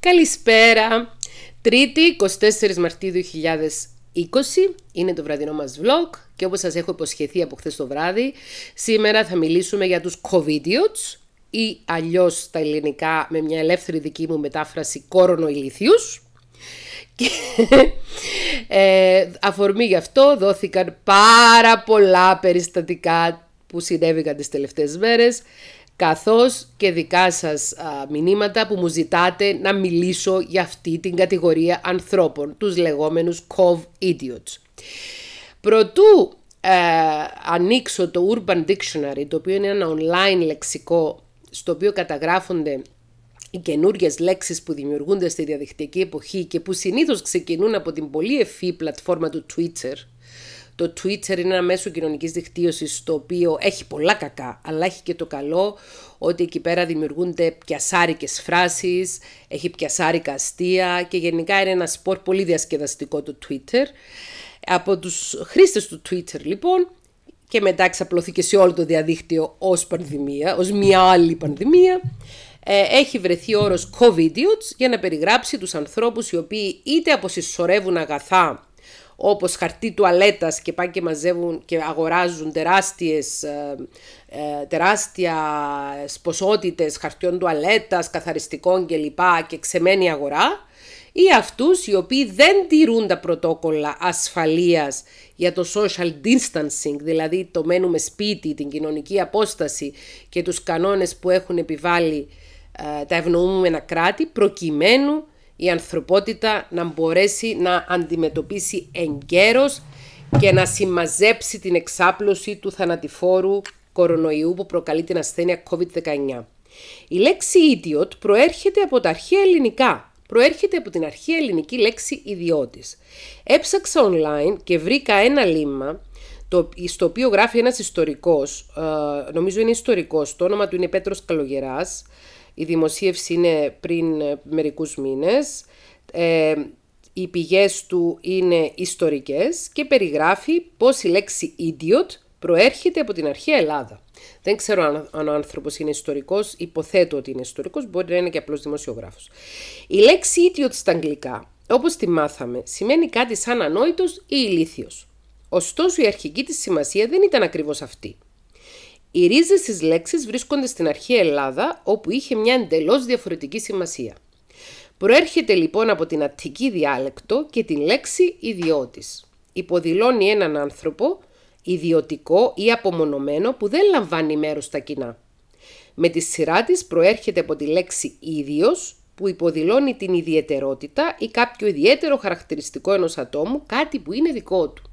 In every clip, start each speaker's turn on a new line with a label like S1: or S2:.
S1: Καλησπέρα! Τρίτη, 24 Μαρτίου 2020 είναι το βραδινό μας vlog και όπως σας έχω υποσχεθεί από χθες το βράδυ σήμερα θα μιλήσουμε για τους COVIDiots ή αλλιώς στα ελληνικά με μια ελεύθερη δική μου μετάφραση κορονοϊλήθιους και ε, αφορμή γι' αυτό δόθηκαν πάρα πολλά περιστατικά που συνέβηκαν τις τελευταίες μέρες καθώς και δικά σας μηνύματα που μου ζητάτε να μιλήσω για αυτή την κατηγορία ανθρώπων, τους λεγόμενους COV Idiots. Προτού ε, ανοίξω το Urban Dictionary, το οποίο είναι ένα online λεξικό, στο οποίο καταγράφονται οι καινούριε λέξεις που δημιουργούνται στη διαδικτυακή εποχή και που συνήθως ξεκινούν από την πολύ ευφύ πλατφόρμα του Twitter, το Twitter είναι ένα μέσο κοινωνικής δικτύωσης το οποίο έχει πολλά κακά, αλλά έχει και το καλό ότι εκεί πέρα δημιουργούνται πιασάρικες φράσεις, έχει πιασάρικα αστεία και γενικά είναι ένα σπορ πολύ διασκεδαστικό το Twitter. Από τους χρήστες του Twitter λοιπόν και μετά εξαπλωθήκε σε όλο το διαδίκτυο ως πανδημία, ως μια άλλη πανδημία, ε, έχει βρεθεί όρος COVIDiots για να περιγράψει τους ανθρώπους οι οποίοι είτε αποσυσσωρεύουν αγαθά όπως χαρτί τουαλέτας και πάνε και μαζεύουν και αγοράζουν τεράστιες, ε, ε, τεράστια ποσότητες χαρτιών τουαλέτας, καθαριστικών κλπ. και ξεμένη αγορά ή αυτούς οι οποίοι δεν τηρούν τα πρωτόκολλα ασφαλείας για το social distancing, δηλαδή το μένουμε σπίτι, την κοινωνική απόσταση και τους κανόνες που έχουν επιβάλει ε, τα ευνοούμενα κράτη προκειμένου η ανθρωπότητα να μπορέσει να αντιμετωπίσει εγκαίρως και να συμμαζέψει την εξάπλωση του θανατηφόρου κορονοϊού που προκαλεί την ασθένεια COVID-19. Η λέξη idiot προέρχεται από τα αρχαία ελληνικά. Προέρχεται από την αρχαία ελληνική λέξη ιδιώτης. Έψαξα online και βρήκα ένα λίμμα το, στο οποίο γράφει ένας ιστορικός, ε, νομίζω είναι ιστορικός, το όνομα του είναι Πέτρος Καλογεράς, η δημοσίευση είναι πριν ε, μερικούς μήνες. Ε, οι πηγές του είναι ιστορικές και περιγράφει πώς η λέξη idiot προέρχεται από την αρχαία Ελλάδα. Δεν ξέρω αν, αν ο άνθρωπος είναι ιστορικός, υποθέτω ότι είναι ιστορικός, μπορεί να είναι και απλός δημοσιογράφος. Η λέξη idiot στα αγγλικά, όπως τη μάθαμε, σημαίνει κάτι σαν ανόητος ή ηλίθιος. Ωστόσο η αρχική της σημασία δεν ήταν ακριβώς αυτή. Οι ρίζες της λέξης βρίσκονται στην αρχαία Ελλάδα, όπου είχε μια εντελώς διαφορετική σημασία. Προέρχεται λοιπόν από την Αττική διάλεκτο και την λέξη ιδιώτης. Υποδηλώνει έναν άνθρωπο ιδιωτικό ή απομονωμένο που δεν λαμβάνει μέρος στα κοινά. Με τη σειρά της προέρχεται από τη λέξη ίδιος που υποδηλώνει την ιδιαιτερότητα ή κάποιο ιδιαίτερο χαρακτηριστικό ενός ατόμου, κάτι που είναι δικό του.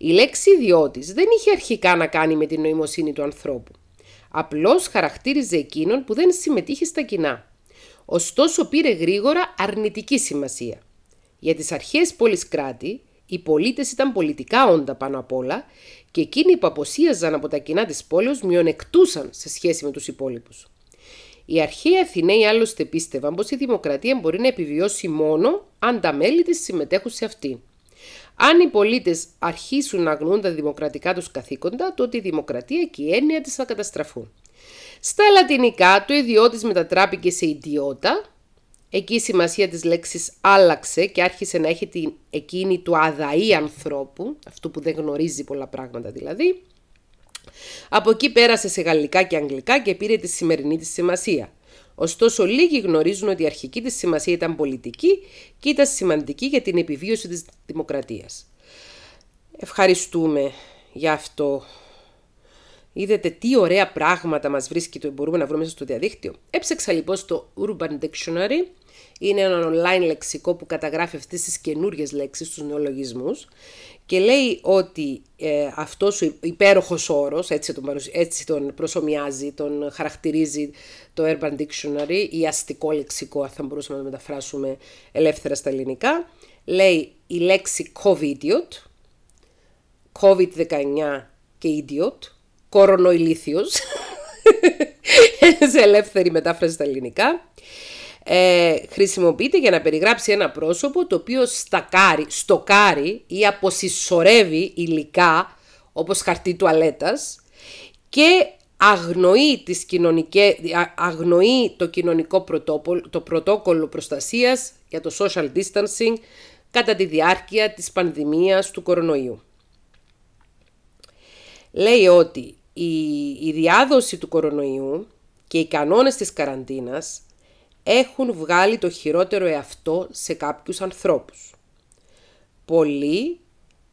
S1: Η λέξη ιδιώτης δεν είχε αρχικά να κάνει με την νοημοσύνη του ανθρώπου. Απλώς χαρακτήριζε εκείνον που δεν συμμετείχε στα κοινά. Ωστόσο πήρε γρήγορα αρνητική σημασία. Για τις αρχές πόλης κράτη, οι πολίτες ήταν πολιτικά όντα πάνω απ' όλα και εκείνοι που αποσίαζαν από τα κοινά της πόλεως μειονεκτούσαν σε σχέση με τους υπόλοιπους. Οι αρχαίοι Αθηναίοι άλλωστε πίστευαν πως η δημοκρατία μπορεί να επιβιώσει μόνο αν τα μέλη της συμμετέχουν σε αυτή. Αν οι πολίτες αρχίσουν να αγνοούν τα δημοκρατικά τους καθήκοντα, τότε η δημοκρατία και η έννοια της θα καταστραφούν. Στα λατινικά, το ιδιώτης μετατράπηκε σε ιδιώτα. Εκεί η σημασία της λέξης άλλαξε και άρχισε να έχει την εκείνη του αδαή ανθρώπου, αυτού που δεν γνωρίζει πολλά πράγματα δηλαδή. Από εκεί πέρασε σε γαλλικά και αγγλικά και πήρε τη σημερινή της σημασία. Ωστόσο, λίγοι γνωρίζουν ότι η αρχική της σημασία ήταν πολιτική και ήταν σημαντική για την επιβίωση της δημοκρατίας. Ευχαριστούμε για αυτό. Είδατε τι ωραία πράγματα μας βρίσκει το μπορούμε να βρούμε μέσα στο διαδίκτυο. Έψεξα λοιπόν στο Urban Dictionary. Είναι ένα online λεξικό που καταγράφει αυτές τις καινούριες λέξεις στους νεολογισμούς και λέει ότι ε, αυτός ο υπέροχος όρος, έτσι τον, έτσι τον προσωμιάζει, τον χαρακτηρίζει το Urban Dictionary ή αστικό λεξικό, αν θα μπορούσαμε να μεταφράσουμε ελεύθερα στα ελληνικά, λέει η λέξη covid COVID-19 και idiot, είναι σε ελεύθερη μετάφραση στα ελληνικά, ε, χρησιμοποιείται για να περιγράψει ένα πρόσωπο το οποίο στακάρει, στοκάρει ή αποσυσσωρεύει υλικά όπως χαρτί τουαλέτας και αγνοεί, τις αγνοεί το κοινωνικό πρωτόκολλο, το πρωτόκολλο προστασίας για το social distancing κατά τη διάρκεια της πανδημίας του κορονοϊού. Λέει ότι η, η διάδοση του κορονοϊού και οι κανόνες της καραντίνας έχουν βγάλει το χειρότερο εαυτό σε κάποιους ανθρώπους. Πολλοί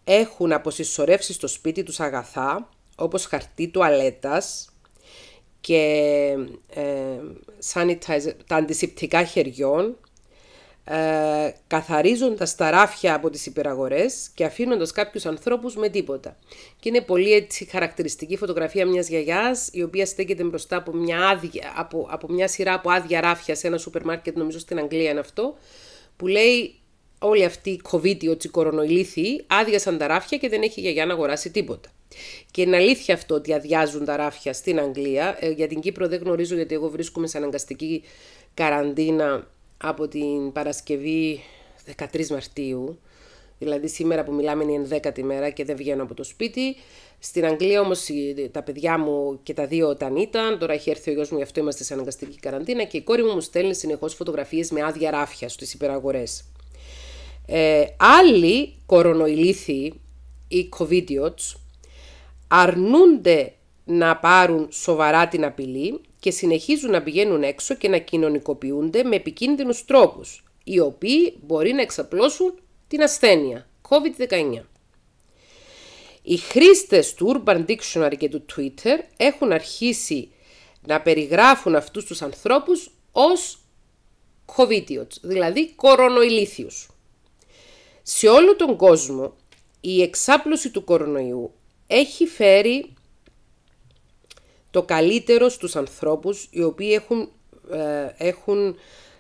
S1: έχουν αποσυσσωρεύσει στο σπίτι τους αγαθά, όπως χαρτί τουαλέτας και ε, τα αντισηπτικά χεριών ε, καθαρίζοντας τα ράφια από τις υπεραγορές και αφήνοντας κάποιους ανθρώπους με τίποτα. Και είναι πολύ έτσι χαρακτηριστική φωτογραφία μιας γιαγιάς η οποία στέκεται μπροστά από μια, από, από μια σειρά από άδεια ράφια σε ένα σούπερ μάρκετ, νομίζω στην Αγγλία είναι αυτό, που λέει όλη αυτή η κοβίτιοι, οι κορονοϊλήθοι, άδειασαν τα ράφια και δεν έχει γιαγιά να αγοράσει τίποτα. Και είναι αλήθεια αυτό ότι αδειάζουν τα ράφια στην Αγγλία. Ε, για την Κύπρο δεν γνωρίζω γιατί εγώ βρίσκομαι σε αναγκαστική καραντίνα από την Παρασκευή 13 Μαρτίου, δηλαδή σήμερα που μιλάμε είναι η 11η μέρα και δεν βγαίνω από το σπίτι. Στην Αγγλία όμως τα παιδιά μου και τα δύο όταν ήταν, τώρα έχει έρθει ο γιος μου γι' αυτό είμαστε σε αναγκαστική καραντίνα και η κόρη μου μου στέλνει συνεχώς φωτογραφίες με άδεια ράφια στις υπεραγορές. Ε, άλλοι κορονοηλήθοι, ή κοβίτιοτς αρνούνται να πάρουν σοβαρά την απειλή και συνεχίζουν να πηγαίνουν έξω και να κοινωνικοποιούνται με επικίνδυνους τρόπους, οι οποίοι μπορεί να εξαπλώσουν την ασθένεια COVID-19. Οι χρήστες του Urban Dictionary και του Twitter έχουν αρχίσει να περιγράφουν αυτούς τους ανθρώπους ως COVIDiots, δηλαδή κορονοηλήθιους. Σε όλο τον κόσμο η εξάπλωση του κορονοϊού έχει φέρει το καλύτερο στους ανθρώπους οι οποίοι έχουν, ε, έχουν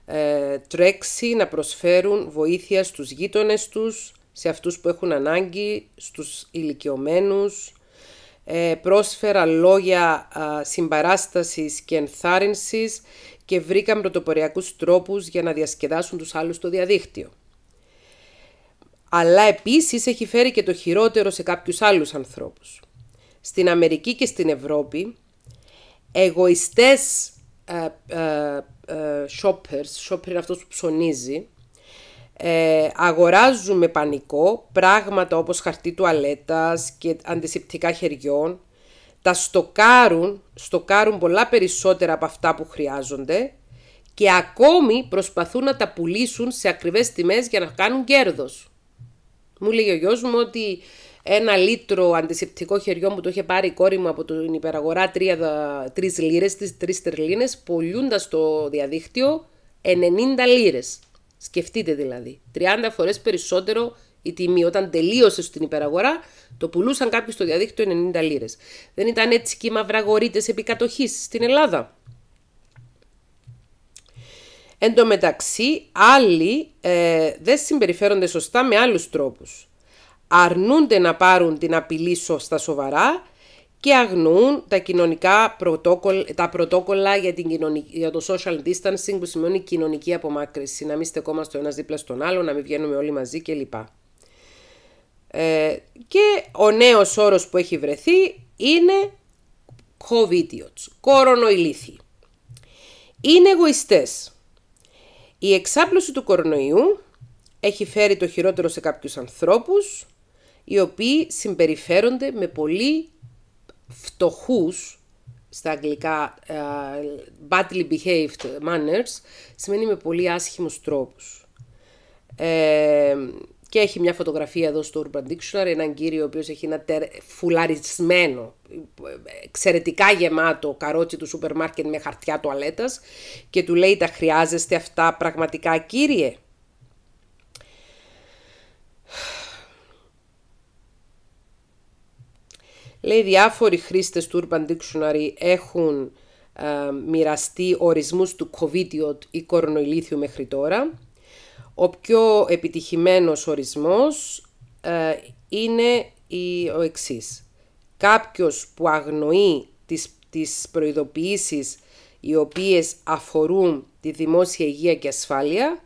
S1: ε, τρέξει να προσφέρουν βοήθεια στους γείτονες τους, σε αυτούς που έχουν ανάγκη, στους ηλικιωμένους. Ε, πρόσφερα λόγια συμπαράστασης και ενθάρρυνσης και βρήκαν πρωτοποριακούς τρόπους για να διασκεδάσουν τους άλλους στο διαδίκτυο. Αλλά επίσης έχει φέρει και το χειρότερο σε κάποιους άλλους ανθρώπους. Στην Αμερική και στην Ευρώπη εγωιστές ε, ε, ε, shoppers, shopper είναι αυτός που ψωνίζει, ε, με πανικό πράγματα όπως χαρτί τουαλέτας και αντισηπτικά χεριών, τα στοκάρουν, στοκάρουν πολλά περισσότερα από αυτά που χρειάζονται και ακόμη προσπαθούν να τα πουλήσουν σε ακριβές τιμές για να κάνουν κέρδος. Μου λέει ο γιος μου ότι ένα λίτρο αντισηπτικό χεριό που το είχε πάρει η κόρη μου από την υπεραγορά τρεις λίρες, τις 3 τερλίνε, πουλούντα στο διαδίκτυο 90 λίρες. Σκεφτείτε δηλαδή, 30 φορές περισσότερο η τιμή. Όταν τελείωσε στην υπεραγορά, το πουλούσαν κάποιοι στο διαδίκτυο 90 λίρες. Δεν ήταν έτσι και οι μαυραγορείτες επικατοχής στην Ελλάδα. Εν τω μεταξύ, άλλοι ε, δεν συμπεριφέρονται σωστά με άλλους τρόπους αρνούνται να πάρουν την απειλή στα σοβαρά και αγνοούν τα κοινωνικά πρωτόκολλα, τα πρωτόκολλα για, την κοινωνική, για το social distancing που σημαίνει κοινωνική απομάκρυση, να μην στεκόμαστε ο ένας δίπλα στον άλλο, να μην βγαίνουμε όλοι μαζί κλπ. Ε, και ο νέος όρος που έχει βρεθεί είναι COVID-19, κορονοηλήθη. Είναι εγωιστές. Η εξάπλωση του κορονοϊού έχει φέρει το χειρότερο σε κάποιους ανθρώπους, οι οποίοι συμπεριφέρονται με πολύ φτωχούς, στα αγγλικά ε, badly behaved manners, σημαίνει με πολύ άσχημους τρόπους. Ε, και έχει μια φωτογραφία εδώ στο Urban Dictionary, έναν κύριο ο οποίος έχει ένα τερ... φουλαρισμένο, εξαιρετικά γεμάτο καρότσι του σούπερ μάρκετ με χαρτιά τουαλέτας και του λέει τα χρειάζεστε αυτά πραγματικά κύριε. Λέει διάφοροι χρήστες του Urban Dictionary έχουν ε, μοιραστεί ορισμούς του COVID ή κορονοϊλήθιου μέχρι τώρα. Ο πιο επιτυχημένος ορισμός ε, είναι η, ο εξής. Κάποιος που αγνοεί τις, τις προειδοποιήσεις οι οποίες αφορούν τη δημόσια υγεία και ασφάλεια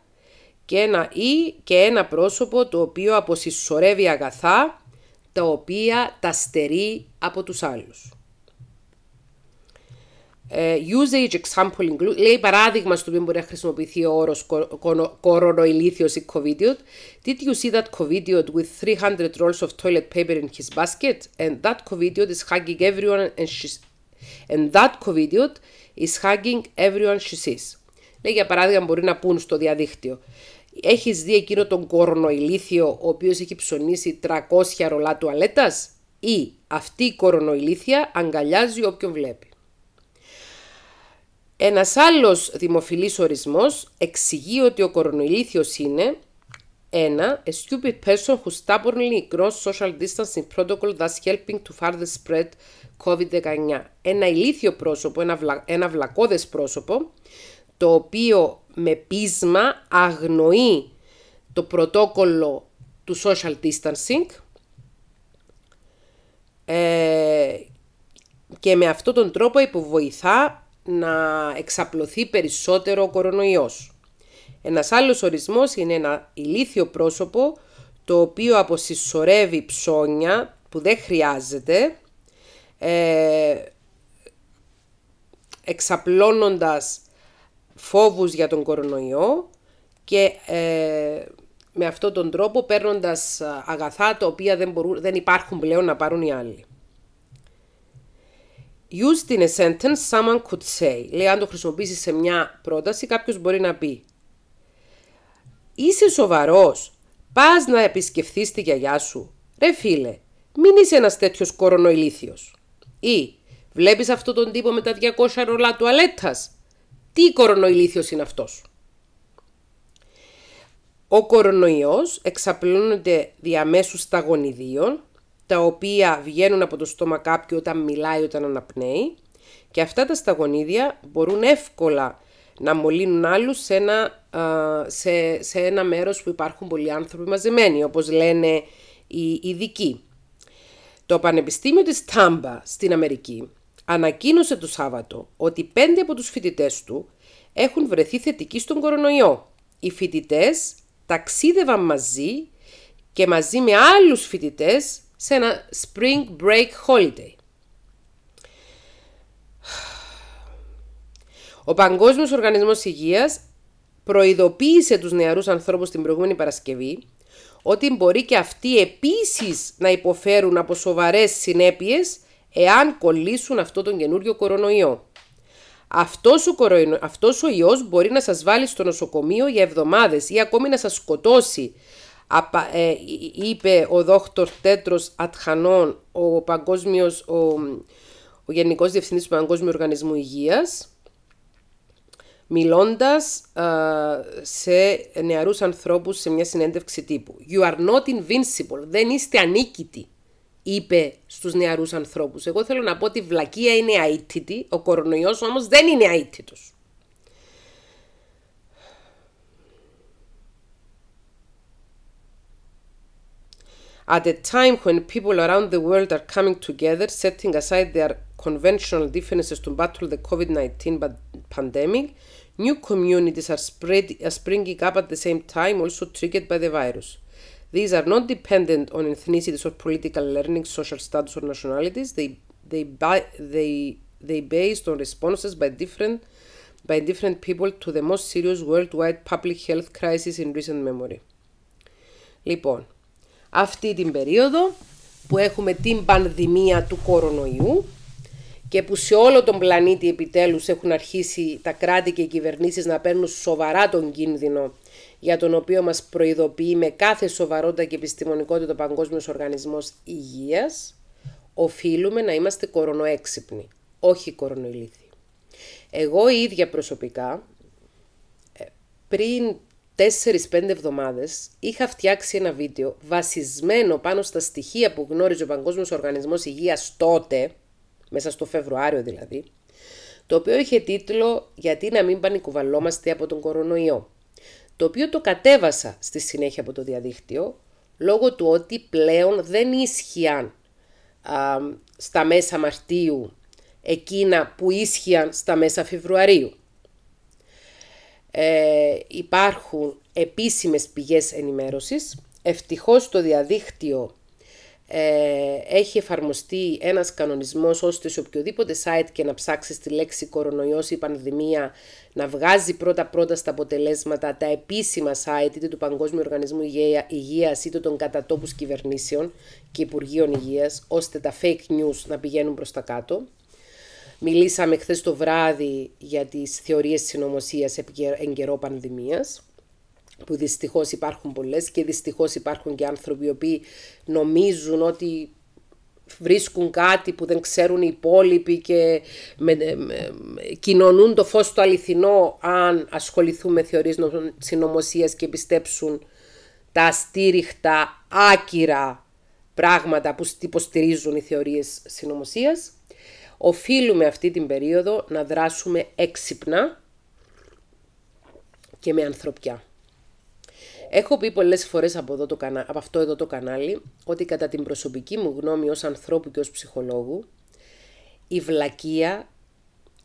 S1: και ένα ή και ένα πρόσωπο το οποίο αποσυσσωρεύει αγαθά τα οποία τα στερεί από τους άλλους. Usage example include, λέει παράδειγμα στο οποίο μπορεί να χρησιμοποιηθεί ο όρος κορονοϊλήθιος ή covidiot. Did you see that covidiot with 300 rolls of toilet paper in his basket? And that covidiot is hugging everyone and she's... And that covidiot is hugging everyone she sees. Λέει για παράδειγμα μπορεί να πούν στο διαδίκτυο. Έχεις δει εκείνο τον κορονοϊλήθιο ο οποίος έχει ψωνίσει 300 ρολά τουαλέτας ή αυτή η κορονοϊλήθεια αγκαλιάζει όποιον βλέπει. Ένας άλλος δημοφιλής ορισμός εξηγεί ότι ο κορονοϊλήθιος είναι ένα A stupid person who stubbornly ignores social distancing protocol that's helping to further spread COVID-19. Ένα ηλίθιο πρόσωπο, ένα, βλα, ένα βλακώδες πρόσωπο το οποίο με πείσμα αγνοεί το πρωτόκολλο του social distancing ε, και με αυτόν τον τρόπο υποβοηθά να εξαπλωθεί περισσότερο ο κορονοϊός. Ένας άλλος ορισμός είναι ένα ηλίθιο πρόσωπο το οποίο αποσυσσωρεύει ψώνια που δεν χρειάζεται ε, εξαπλώνοντας φόβους για τον κορονοϊό και ε, με αυτόν τον τρόπο παίρνοντας ε, αγαθά τα οποία δεν, μπορούν, δεν υπάρχουν πλέον να πάρουν οι άλλοι. Used in a sentence, someone could say. Λέει, αν το χρησιμοποιήσεις σε μια πρόταση, κάποιος μπορεί να πει. Είσαι σοβαρός. Πας να επισκεφθείς τη γιαγιά σου. Ρε φίλε, μην είσαι ένας τέτοιος κορονοϊλήθιος. Ή, βλέπεις αυτόν τον τύπο με τα 200 ρολά τουαλέτας. Τι κορονοϊλήθιος είναι αυτός. Ο κορονοϊός εξαπλώνεται διαμέσου σταγονιδίων, τα οποία βγαίνουν από το στόμα κάποιου όταν μιλάει, όταν αναπνέει και αυτά τα σταγονίδια μπορούν εύκολα να μολύνουν άλλους σε ένα, σε, σε ένα μέρος που υπάρχουν πολλοί άνθρωποι μαζεμένοι, όπως λένε οι ειδικοί. Το Πανεπιστήμιο της Τάμπα στην Αμερική ανακοίνωσε το Σάββατο ότι πέντε από τους φοιτητές του έχουν βρεθεί θετικοί στον κορονοϊό. Οι φοιτητές ταξίδευαν μαζί και μαζί με άλλους φοιτητές σε ένα spring break holiday. Ο Παγκόσμιος Οργανισμός Υγείας προειδοποίησε τους νεαρούς ανθρώπους την προηγούμενη Παρασκευή ότι μπορεί και αυτοί επίσης να υποφέρουν από σοβαρές συνέπειες εάν κολλήσουν αυτό τον καινούριο κορονοϊό. Αυτός ο, κοροϊνο... αυτός ο ιός μπορεί να σας βάλει στο νοσοκομείο για εβδομάδες ή ακόμη να σας σκοτώσει, Απα... Ε, είπε ο δόκτωρ Τέτρος Ατχανών, ο, παγκόσμιος, ο, ο Γενικός Διευθυντής του Παγκόσμιου Οργανισμού Υγείας, μιλώντας α, σε νεαρούς ανθρώπους σε μια συνέντευξη τύπου. You are not invincible, δεν είστε ανίκητοι είπε στους νεαρούς ανθρώπους. Εγώ θέλω να πω ότι η βλακεία είναι αίτητη, ο κορονοϊός όμως δεν είναι αίτητος. At a time when people around the world are coming together, setting aside their conventional differences to battle the COVID-19 pandemic, new communities are, spread, are springing up at the same time, also triggered by the virus. These are not dependent on ethnicities or political learning, social status or nationalities. They they they they based on responses by different by different people to the most serious worldwide public health crisis in recent memory. Λοιπόν, αυτή την περίοδο που έχουμε την πανδημία του κορονοϊού και που σε όλο τον πλανήτη επιτέλους έχουν αρχίσει τα κράτη και οι κυβερνήσεις να παίρνουν σοβαρά τον κίνδυνο για τον οποίο μας προειδοποιεί με κάθε σοβαρότητα και επιστημονικότητα ο Παγκόσμιος Οργανισμός Υγείας, οφείλουμε να είμαστε κορονοέξυπνοι, όχι κορονοηλήθοι. Εγώ η ίδια προσωπικά, ε, πριν 4-5 εβδομάδες είχα φτιάξει ένα βίντεο βασισμένο πάνω στα στοιχεία που γνώριζε ο Παγκόσμιος Οργανισμός Υγείας τότε, μέσα στο Φεβρουάριο δηλαδή, το οποίο είχε τίτλο «Γιατί να μην πανικουβαλόμαστε από τον κορονοϊό» το οποίο το κατέβασα στη συνέχεια από το διαδίκτυο, λόγω του ότι πλέον δεν ίσχυαν στα μέσα Μαρτίου εκείνα που ίσχυαν στα μέσα Φεβρουαρίου. Ε, υπάρχουν επίσημες πηγές ενημέρωσης. Ευτυχώς το διαδίκτυο ε, έχει εφαρμοστεί ένας κανονισμός ώστε σε οποιοδήποτε site και να ψάξεις τη λέξη κορονοϊός ή πανδημία να βγάζει πρώτα-πρώτα στα αποτελέσματα τα επίσημα site είτε του Παγκόσμιου Οργανισμού Υγείας είτε των κατατόπους κυβερνήσεων και Υπουργείων Υγείας ώστε τα fake news να πηγαίνουν προς τα κάτω. Μιλήσαμε χθες το βράδυ για τις θεωρίες συνωμοσίας εν καιρό πανδημίας που δυστυχώς υπάρχουν πολλές και δυστυχώς υπάρχουν και άνθρωποι οι οποίοι νομίζουν ότι βρίσκουν κάτι που δεν ξέρουν οι υπόλοιποι και κοινωνούν το φως το αληθινό αν ασχοληθούμε με θεωρίες συνωμοσίας και πιστέψουν τα αστήριχτα άκυρα πράγματα που υποστηρίζουν οι θεωρίες συνωμοσίας. Οφείλουμε αυτή την περίοδο να δράσουμε έξυπνα και με ανθρωπιά. Έχω πει πολλές φορές από, αυτό εδώ το κανάλι ότι κατά την προσωπική μου γνώμη ως ανθρώπου και ως ψυχολόγου η βλακεία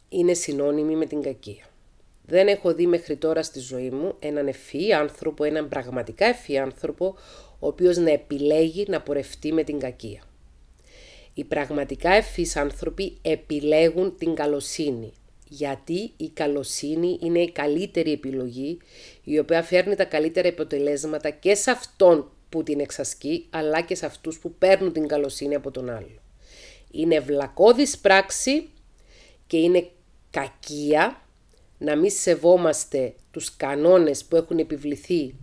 S1: είναι συνώνυμη με την κακία. Δεν έχω δει μέχρι τώρα στη ζωή μου έναν ευφυή άνθρωπο, έναν πραγματικά ευφυή άνθρωπο, ο οποίος να επιλέγει να πορευτεί με την κακία. Οι πραγματικά ευφύς άνθρωποι επιλέγουν την καλοσύνη, γιατί η καλοσύνη είναι η καλύτερη επιλογή η οποία φέρνει τα καλύτερα αποτελέσματα και σε αυτόν που την εξασκεί αλλά και σε αυτούς που παίρνουν την καλοσύνη από τον άλλο. Είναι βλακώδης πράξη και είναι κακία να μην σεβόμαστε τους κανόνες που έχουν επιβληθεί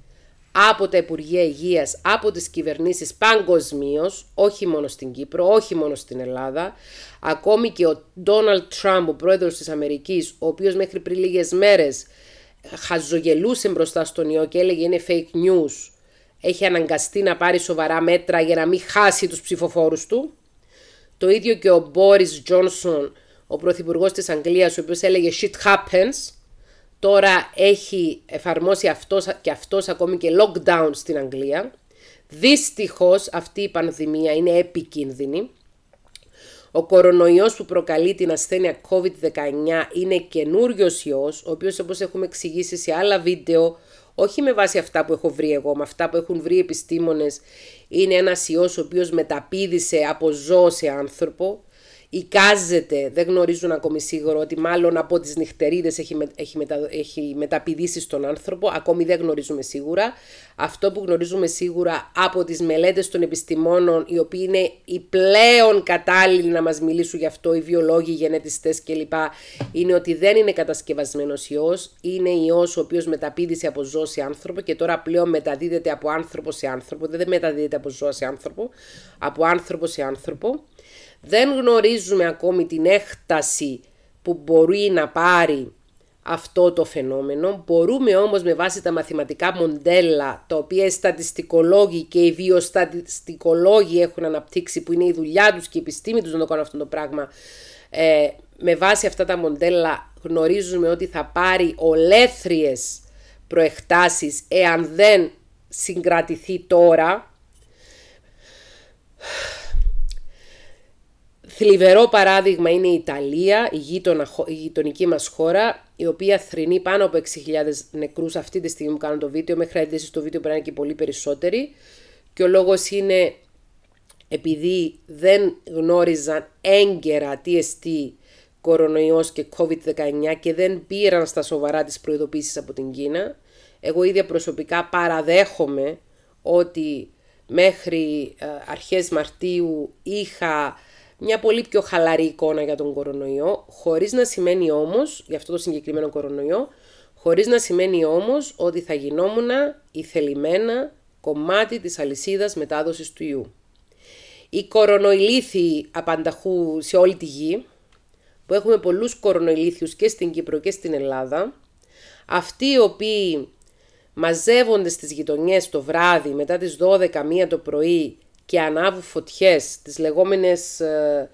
S1: από τα Υπουργεία Υγείας, από τις κυβερνήσεις παγκοσμίως, όχι μόνο στην Κύπρο, όχι μόνο στην Ελλάδα. Ακόμη και ο Ντόναλτ Τραμπ, ο πρόεδρος της Αμερικής, ο οποίος μέχρι πριν λίγες μέρες χαζογελούσε μπροστά στον ιό και έλεγε είναι fake news, έχει αναγκαστεί να πάρει σοβαρά μέτρα για να μην χάσει τους ψηφοφόρους του. Το ίδιο και ο Μπόρις Τζόνσον, ο πρωθυπουργός της Αγγλίας, ο οποίος έλεγε shit happens, Τώρα έχει εφαρμόσει αυτός και αυτός ακόμη και lockdown στην Αγγλία. Δυστυχώς αυτή η πανδημία είναι επικίνδυνη. Ο κορονοϊός που προκαλεί την ασθένεια COVID-19 είναι καινούριος ιός, ο οποίος όπως έχουμε εξηγήσει σε άλλα βίντεο, όχι με βάση αυτά που έχω βρει εγώ, με αυτά που έχουν βρει επιστήμονες, είναι ένας ιός ο οποίος μεταπίδησε από ζώο σε άνθρωπο, εικάζεται, δεν γνωρίζουν ακόμη σίγουρο ότι μάλλον από τις νυχτερίδες έχει, με, έχει, μετα, έχει μεταπηδήσει στον άνθρωπο, ακόμη δεν γνωρίζουμε σίγουρα. Αυτό που γνωρίζουμε σίγουρα από τις μελέτες των επιστημόνων, οι οποίοι είναι οι πλέον κατάλληλοι να μας μιλήσουν γι' αυτό, οι βιολόγοι, οι γενετιστές κλπ, είναι ότι δεν είναι κατασκευασμένος ιός, είναι ιός ο οποίος μεταπήδησε από ζώο σε άνθρωπο και τώρα πλέον μεταδίδεται από άνθρωπο σε άνθρωπο, δεν μεταδίδεται από ζώο σε άνθρωπο, από άνθρωπο σε άνθρωπο δεν γνωρίζουμε ακόμη την έκταση που μπορεί να πάρει αυτό το φαινόμενο. Μπορούμε όμως με βάση τα μαθηματικά μοντέλα, τα οποία οι στατιστικολόγοι και οι βιοστατιστικολόγοι έχουν αναπτύξει, που είναι η δουλειά τους και η επιστήμη τους να το κάνουν αυτό το πράγμα, ε, με βάση αυτά τα μοντέλα γνωρίζουμε ότι θα πάρει ολέθριες προεκτάσεις εάν δεν συγκρατηθεί τώρα θλιβερό παράδειγμα είναι η Ιταλία, η, γειτονική μας χώρα, η οποία θρυνεί πάνω από 6.000 νεκρούς αυτή τη στιγμή που κάνω το βίντεο, μέχρι να αντίστοιχη το βίντεο πρέπει να είναι και πολύ περισσότεροι. Και ο λόγος είναι επειδή δεν γνώριζαν έγκαιρα τι εστί κορονοϊός και COVID-19 και δεν πήραν στα σοβαρά τις προειδοποίησεις από την Κίνα. Εγώ ίδια προσωπικά παραδέχομαι ότι μέχρι ε, αρχές Μαρτίου είχα μια πολύ πιο χαλαρή εικόνα για τον κορονοϊό, χωρίς να σημαίνει όμως, για αυτό το συγκεκριμένο κορονοϊό, χωρίς να σημαίνει όμως ότι θα γινόμουν θελημένα κομμάτι της αλυσίδας μετάδοσης του ιού. Οι κορονοϊλήθοι απανταχού σε όλη τη γη, που έχουμε πολλούς κορονοϊλήθιους και στην Κύπρο και στην Ελλάδα, αυτοί οι οποίοι μαζεύονται στις γειτονιές το βράδυ μετά τις 12 το πρωί και ανάβουν φωτιές, τις λεγόμενες, ε,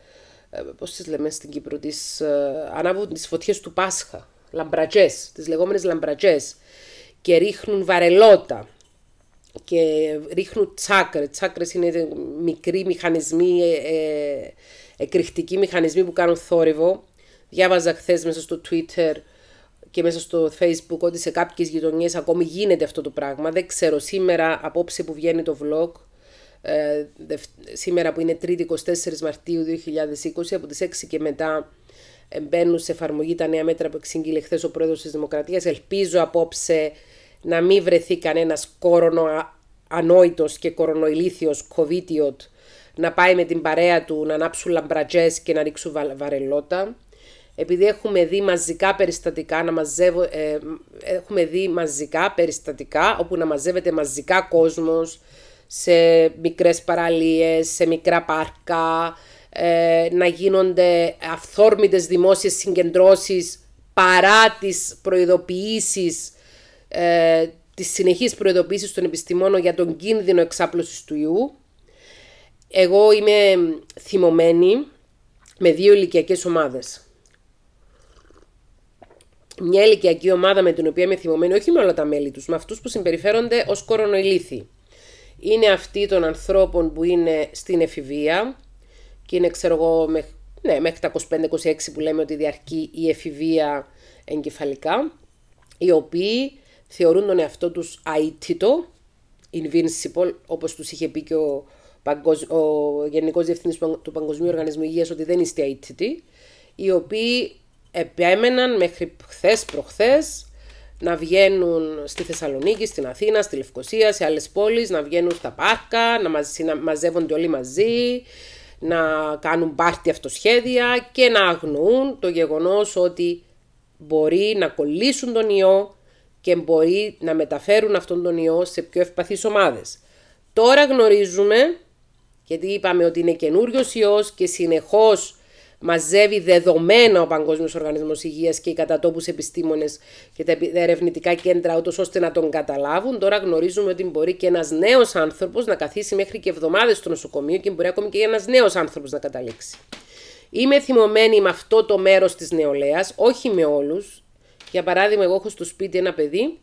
S1: ε, πώς τις λέμε στην Κύπρο, τις, ε, ανάβουν τις φωτιές του Πάσχα, λαμπρατζές, τις λεγόμενες λαμπρατζές και ρίχνουν βαρελότα και ρίχνουν τσάκρε. Τσάκρες είναι μικροί μηχανισμοί, ε, ε, εκρηκτικοί μηχανισμοί που κάνουν θόρυβο. Διάβαζα χθες μέσα στο Twitter και μέσα στο Facebook ότι σε κάποιες γειτονιές ακόμη γίνεται αυτό το πράγμα. Δεν ξέρω σήμερα απόψε που βγαίνει το vlog ε, σήμερα που είναι 3 3η 24 Μαρτίου 2020, από τις 6 και μετά ε, μπαίνουν σε εφαρμογή τα νέα μέτρα που εξήγηλε χθες ο πρόεδρος της Δημοκρατίας. Ελπίζω απόψε να μην βρεθεί κανένας κόρονο ανόητος και κορονοηλήθιος κοβίτιοτ να πάει με την παρέα του να ανάψουν λαμπρατζές και να ρίξουν βα, βαρελότα. Επειδή έχουμε δει μαζικά περιστατικά, να μαζεύω, ε, έχουμε δει μαζικά περιστατικά όπου να μαζεύεται μαζικά κόσμος, σε μικρές παραλίες, σε μικρά πάρκα, ε, να γίνονται αυθόρμητες δημόσιες συγκεντρώσεις παρά τις προειδοποιήσεις, ε, τις συνεχείς προειδοποιήσεις των επιστημόνων για τον κίνδυνο εξάπλωσης του ιού. Εγώ είμαι θυμωμένη με δύο ηλικιακές ομάδες. Μια ηλικιακή ομάδα με την οποία είμαι θυμωμένη όχι με όλα τα μέλη τους, με αυτούς που συμπεριφέρονται ως κορονοηλήθη είναι αυτή των ανθρώπων που είναι στην εφηβεία και είναι ξέρω εγώ ναι, μέχρι τα 25-26 που λέμε ότι διαρκεί η εφηβεία εγκεφαλικά οι οποίοι θεωρούν τον εαυτό τους αίτητο, invincible όπως τους είχε πει και ο, ο Γενικός Διευθυντής του Παγκοσμίου Οργανισμού Υγείας ότι δεν είστε αίτητοι οι οποίοι επέμεναν μέχρι χθες προχθές να βγαίνουν στη Θεσσαλονίκη, στην Αθήνα, στη Λευκοσία, σε άλλες πόλεις, να βγαίνουν στα πάρκα, να, μαζεύονται όλοι μαζί, να κάνουν πάρτι αυτοσχέδια και να αγνοούν το γεγονός ότι μπορεί να κολλήσουν τον ιό και μπορεί να μεταφέρουν αυτόν τον ιό σε πιο ευπαθείς ομάδες. Τώρα γνωρίζουμε, γιατί είπαμε ότι είναι καινούριος ιός και συνεχώς μαζεύει δεδομένα ο Παγκόσμιος Οργανισμός Υγείας και οι κατατόπους επιστήμονες και τα ερευνητικά κέντρα, ούτως ώστε να τον καταλάβουν. Τώρα γνωρίζουμε ότι μπορεί και ένας νέος άνθρωπος να καθίσει μέχρι και εβδομάδες στο νοσοκομείο και μπορεί ακόμη και ένας νέος άνθρωπος να καταλήξει. Είμαι θυμωμένη με αυτό το μέρος της νεολαίας, όχι με όλους. Για παράδειγμα, εγώ έχω στο σπίτι ένα παιδί,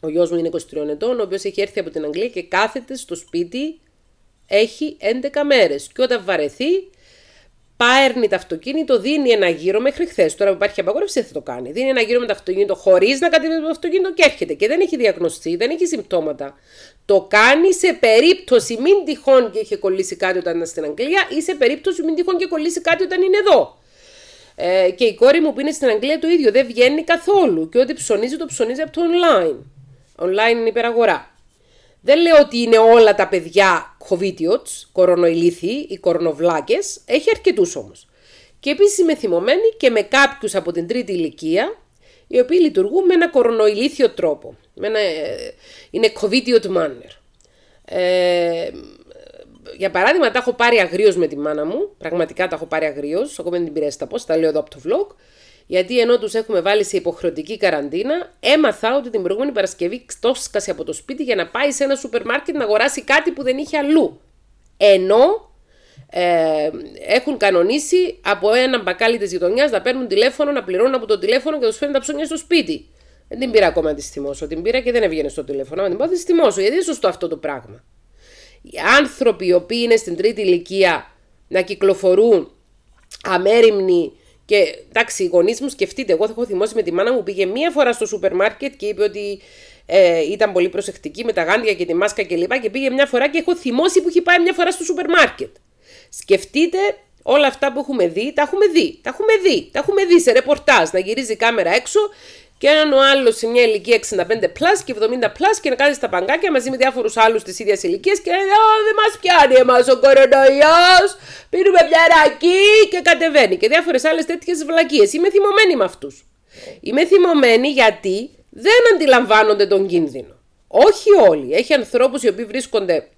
S1: ο γιος μου είναι 23 ετών, ο οποίος έχει έρθει από την Αγγλία και κάθεται στο σπίτι έχει 11 μέρες. Και όταν βαρεθεί, παίρνει το αυτοκίνητο, δίνει ένα γύρο μέχρι χθες. Τώρα που υπάρχει απαγόρευση δεν θα το κάνει. Δίνει ένα γύρο με το αυτοκίνητο χωρίς να κατεβεί το αυτοκίνητο και έρχεται. Και δεν έχει διαγνωστεί, δεν έχει συμπτώματα. Το κάνει σε περίπτωση μην τυχόν και είχε κολλήσει κάτι όταν ήταν στην Αγγλία ή σε περίπτωση μην τυχόν και κολλήσει κάτι όταν είναι εδώ. Ε, και η κόρη μου που είναι στην Αγγλία το ίδιο δεν βγαίνει καθόλου. Και ό,τι ψωνίζει το ψωνίζει από το online. Online είναι υπεραγορά. Δεν λέω ότι είναι όλα τα παιδιά κοβίτιοτς, κορονοϊλήθη ή κορονοβλάκες, έχει αρκετούς όμως. Και επίσης είμαι θυμωμένη και με κάποιους από την τρίτη ηλικία, οι οποίοι λειτουργούν με ένα κορονοϊλήθιο τρόπο. Με ένα, ε, είναι κοβίτιο μάνερ. Ε, για παράδειγμα, τα έχω πάρει αγρίως με τη μάνα μου. Πραγματικά τα έχω πάρει αγρίως. Ακόμα δεν την πειράζει τα πώ, τα λέω εδώ από το vlog. Γιατί ενώ τους έχουμε βάλει σε υποχρεωτική καραντίνα, έμαθα ότι την προηγούμενη Παρασκευή ξτόσκασε από το σπίτι για να πάει σε ένα σούπερ μάρκετ να αγοράσει κάτι που δεν είχε αλλού. Ενώ ε, έχουν κανονίσει από έναν μπακάλι της γειτονιάς να παίρνουν τηλέφωνο, να πληρώνουν από το τηλέφωνο και να του φέρνουν τα ψώνια στο σπίτι. Δεν την πήρα ακόμα να της θυμώσω. Την πήρα και δεν έβγαινε στο τηλέφωνο. Αν την πάω, της θυμώσω. Γιατί είναι σωστό αυτό το πράγμα. Οι άνθρωποι οι οποίοι είναι στην τρίτη ηλικία να κυκλοφορούν αμέριμνοι και εντάξει, οι γονείς μου σκεφτείτε, εγώ έχω θυμώσει με τη μάνα μου πήγε μία φορά στο σούπερ μάρκετ και είπε ότι ε, ήταν πολύ προσεκτική με τα γάντια και τη μάσκα κλπ. Και, λοιπά και πήγε μια φορά και έχω θυμώσει που έχει πάει μια φορά στο σούπερ μάρκετ. Σκεφτείτε όλα αυτά που έχουμε δει, τα έχουμε δει, τα έχουμε δει, τα έχουμε δει σε ρεπορτάζ, να γυρίζει η κάμερα έξω και έναν ο άλλος σε μια ηλικία 65 και 70 και να κάνει στα παγκάκια μαζί με διάφορους άλλους της ίδιας ηλικίας και λέει: δεν μας πιάνει εμάς ο κορονοϊός. Πίνουμε ρακή και κατεβαίνει. Και διάφορες άλλες τέτοιες βλακίες. Είμαι θυμωμένη με αυτούς. Είμαι θυμωμένη γιατί δεν αντιλαμβάνονται τον κίνδυνο. Όχι όλοι. Έχει ανθρώπους οι οποίοι βρίσκονται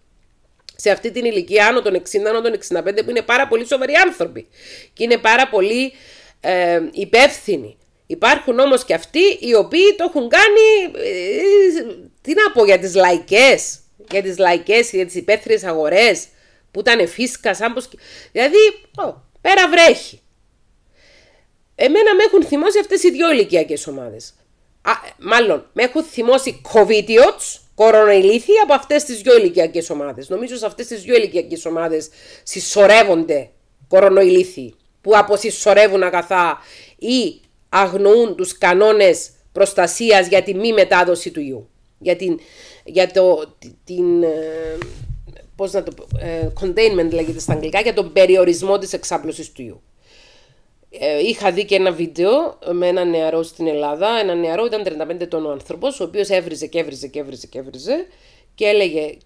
S1: σε αυτή την ηλικία άνω των 60, άνω των 65 που είναι πάρα πολύ σοβαροί άνθρωποι και είναι πάρα πολύ ε, υπεύθυνοι Υπάρχουν όμως και αυτοί οι οποίοι το έχουν κάνει, ε, τι να πω, για τις λαϊκές, για τις λαϊκές, για τις υπαίθριες αγορές, που ήταν φύσκα... σαν Δηλαδή, πέρα βρέχει. Εμένα με έχουν θυμώσει αυτές οι δύο ηλικιακές ομάδες. Α, μάλλον, με έχουν θυμώσει κοβίτιοτς, κορονοηλήθη από αυτές τις δύο ηλικιακές ομάδες. Νομίζω σε αυτές τις δύο ηλικιακές ομάδες συσσωρεύονται κορονοηλήθη που αποσυσσωρεύουν αγαθά ή αγνοούν τους κανόνες προστασίας για τη μη μετάδοση του ιού. Για, την, για το, την, ε, πώς να το ε, containment λέγεται στα αγγλικά, για τον περιορισμό της εξάπλωσης του ιού. Ε, είχα δει και ένα βίντεο με ένα νεαρό στην Ελλάδα. Ένα νεαρό ήταν 35 ετών ανθρώπος, άνθρωπος, ο οποίος έβριζε και έβριζε και έβριζε και έβριζε και έλεγε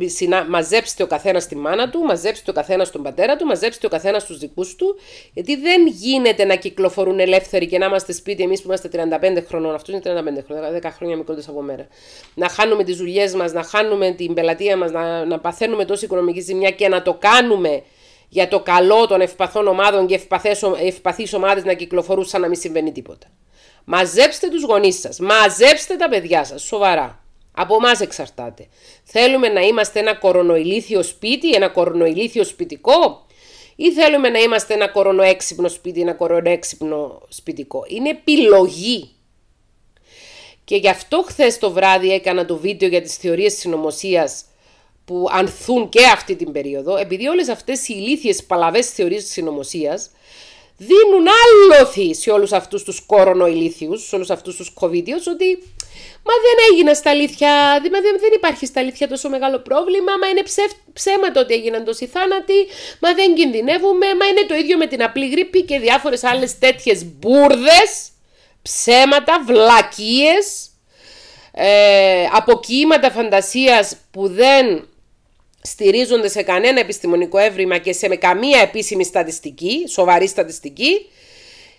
S1: συνα... μαζέψτε ο καθένας τη μάνα του, μαζέψτε ο καθένας τον πατέρα του, μαζέψτε ο καθένας τους δικούς του, γιατί δεν γίνεται να κυκλοφορούν ελεύθεροι και να είμαστε σπίτι εμείς που είμαστε 35 χρονών. Αυτός είναι 35 χρονών, 10 χρόνια μικρότερα από μέρα. Να χάνουμε τις δουλειές μας, να χάνουμε την πελατεία μας, να, να παθαίνουμε τόση οικονομική ζημιά και να το κάνουμε για το καλό των ευπαθών ομάδων και ευπαθείς ομάδες να κυκλοφορούν σαν να μην συμβαίνει τίποτα. Μαζέψτε τους γονείς σας, μαζέψτε τα παιδιά σας, σοβαρά. Από εμάς εξαρτάται. Θέλουμε να είμαστε ένα κορονοηλίθιο σπίτι, ένα κορονοήλίθιο σπιτικό, ή θέλουμε να είμαστε ένα κορονοέξυπνο σπίτι, ένα κορονοέξυπνο σπιτικό. Είναι επιλογή. Και γι' αυτό χθες το βράδυ έκανα το βίντεο για τις θεωρίες συνωμοσίας που ανθούν και αυτή την περίοδο, επειδή όλες αυτές οι ηλίθιες παλαβές ...της συνωμοσίας δίνουν άλοθη σε όλους αυτούς τους κορονοηλίθιους, σε όλους αυτούς τους κοβίτιου, ότι Μα δεν έγινα στα αλήθεια, δηλαδή δεν υπάρχει στα αλήθεια τόσο μεγάλο πρόβλημα, μα είναι ψευ... ψέματα ότι έγιναν τόσοι θάνατοι, μα δεν κινδυνεύουμε, μα είναι το ίδιο με την απλή γρήπη και διάφορες άλλες τέτοιες μπουρδες, ψέματα, βλακίες, ε, αποκοίηματα φαντασίας που δεν στηρίζονται σε κανένα επιστημονικό έβριμα και σε καμία επίσημη στατιστική, σοβαρή στατιστική,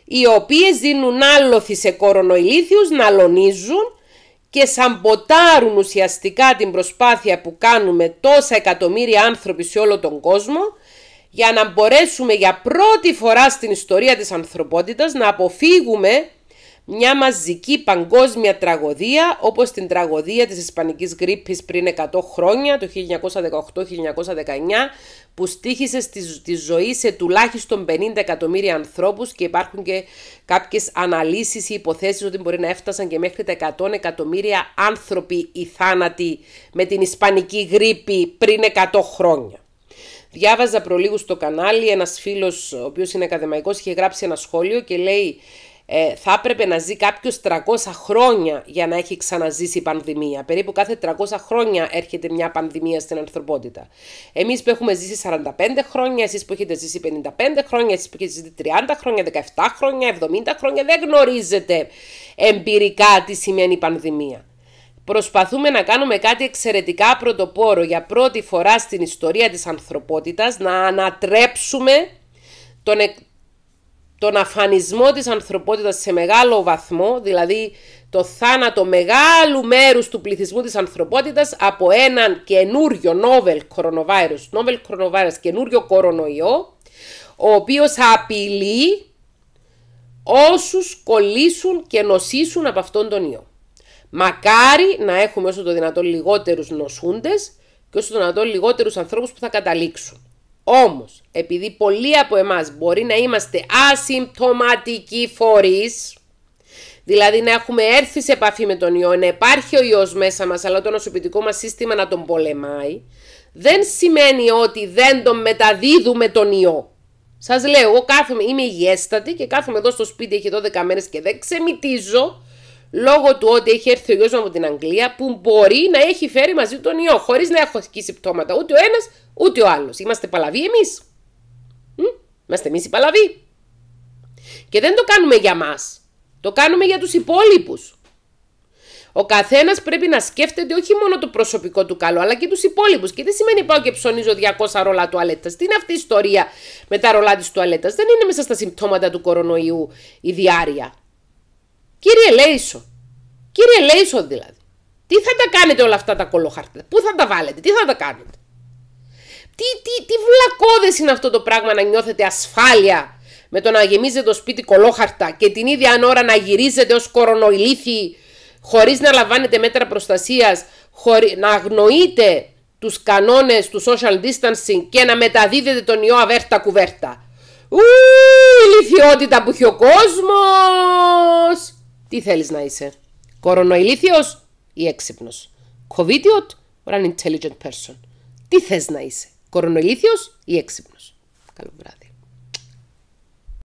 S1: οι οποίες δίνουν άλοθη σε κορονοηλήθιους, να λονίζουν και σαμποτάρουν ουσιαστικά την προσπάθεια που κάνουμε τόσα εκατομμύρια άνθρωποι σε όλο τον κόσμο για να μπορέσουμε για πρώτη φορά στην ιστορία της ανθρωπότητας να αποφύγουμε μια μαζική παγκόσμια τραγωδία όπως την τραγωδία της Ισπανικής γρήπης πριν 100 χρόνια το 1918-1919 που στήχησε στη, ζωή σε τουλάχιστον 50 εκατομμύρια ανθρώπους και υπάρχουν και κάποιες αναλύσεις ή υποθέσεις ότι μπορεί να έφτασαν και μέχρι τα 100 εκατομμύρια άνθρωποι οι θάνατοι με την Ισπανική γρήπη πριν 100 χρόνια. Διάβαζα προλίγους στο κανάλι ένας φίλος ο οποίος είναι ακαδημαϊκός είχε γράψει ένα σχόλιο και λέει ε, θα έπρεπε να ζει κάποιος 300 χρόνια για να έχει ξαναζήσει πανδημία. Περίπου κάθε 300 χρόνια έρχεται μια πανδημία στην ανθρωπότητα. Εμείς που έχουμε ζήσει 45 χρόνια, εσείς που έχετε ζήσει 55 χρόνια, εσείς που έχετε ζήσει 30 χρόνια, 17 χρόνια, 70 χρόνια, δεν γνωρίζετε εμπειρικά τι σημαίνει πανδημία. Προσπαθούμε να κάνουμε κάτι εξαιρετικά πρωτοπόρο για πρώτη φορά στην ιστορία της ανθρωπότητας να ανατρέψουμε τον, τον αφανισμό της ανθρωπότητας σε μεγάλο βαθμό, δηλαδή το θάνατο μεγάλου μέρους του πληθυσμού της ανθρωπότητας από έναν καινούριο novel coronavirus, novel coronavirus, καινούριο κορονοϊό, ο οποίος απειλεί όσους κολλήσουν και νοσήσουν από αυτόν τον ιό. Μακάρι να έχουμε όσο το δυνατόν λιγότερους νοσούντες και όσο το δυνατόν λιγότερους ανθρώπους που θα καταλήξουν. Όμως, επειδή πολλοί από εμάς μπορεί να είμαστε ασυμπτωματικοί φορείς, δηλαδή να έχουμε έρθει σε επαφή με τον ιό, να υπάρχει ο ιός μέσα μας, αλλά το νοσοποιητικό μας σύστημα να τον πολεμάει, δεν σημαίνει ότι δεν τον μεταδίδουμε τον ιό. Σας λέω, εγώ κάθομαι, είμαι υγιέστατη και κάθομαι εδώ στο σπίτι, έχει 12 μέρες και δεν ξεμητίζω λόγω του ότι έχει έρθει ο γιος μου από την Αγγλία, που μπορεί να έχει φέρει μαζί τον ιό, χωρίς να έχω ασκήσει συμπτώματα ούτε ο ένας ούτε ο άλλος. Είμαστε παλαβοί εμείς. Είμαστε εμείς οι παλαβοί. Και δεν το κάνουμε για μας. Το κάνουμε για τους υπόλοιπους. Ο καθένας πρέπει να σκέφτεται όχι μόνο το προσωπικό του καλό, αλλά και τους υπόλοιπους. Και τι σημαίνει πάω και ψωνίζω 200 ρολά τουαλέτας. Τι είναι αυτή η ιστορία με τα ρολά της τουαλέτας. Δεν είναι μέσα στα συμπτώματα του κορονοϊού η διάρκεια. Κύριε Λέισο, κύριε Λέισο δηλαδή, τι θα τα κάνετε όλα αυτά τα κολόχαρτα, πού θα τα βάλετε, τι θα τα κάνετε. Τι, τι, τι βλακώδες είναι αυτό το πράγμα να νιώθετε ασφάλεια με το να γεμίζετε το σπίτι κολόχαρτα και την ίδια ώρα να γυρίζετε ως κορονοϊλήθη χωρίς να λαμβάνετε μέτρα προστασίας, χωρί, να αγνοείτε τους κανόνες του social distancing και να μεταδίδετε τον ιό αβέρτα κουβέρτα. Ου, η που έχει ο κόσμος! Τι θέλεις να είσαι, κορονοηλήθιος ή έξυπνος. Covidiot or an intelligent person. Τι θες να είσαι, κορονοηλήθιος ή έξυπνος. Καλό βράδυ.